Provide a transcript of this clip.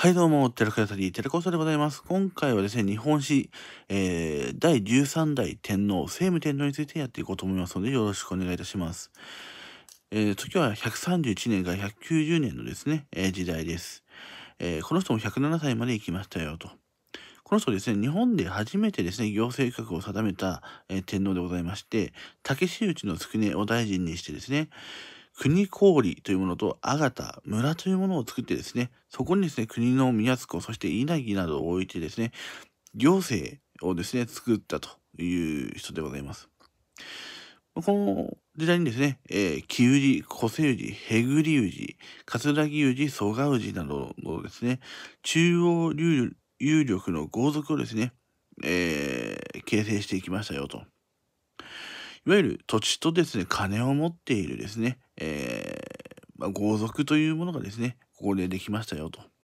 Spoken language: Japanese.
はいどうも、テラクラサリー、テラコーサでございます。今回はですね、日本史、えー、第13代天皇、聖武天皇についてやっていこうと思いますので、よろしくお願いいたします。えー、時は131年から190年のですね、えー、時代です、えー、この人も107歳まで生きましたよと。この人ですね、日本で初めてですね、行政区画を定めた、えー、天皇でございまして、竹内のつくねを大臣にしてですね、国氷というものとあがた村というものを作ってですね、そこにですね、国の宮津湖、そして稲城などを置いてですね、行政をですね、作ったという人でございます。この時代にですね、えー、木宇治、小瀬宇治、へぐり宇治、桂木宇治、蘇我宇治などのですね、中央有力の豪族をですね、えー、形成していきましたよと。いわゆる土地とですね、金を持っているですね、えー、まあ、豪族というものがですね、ここでできましたよと。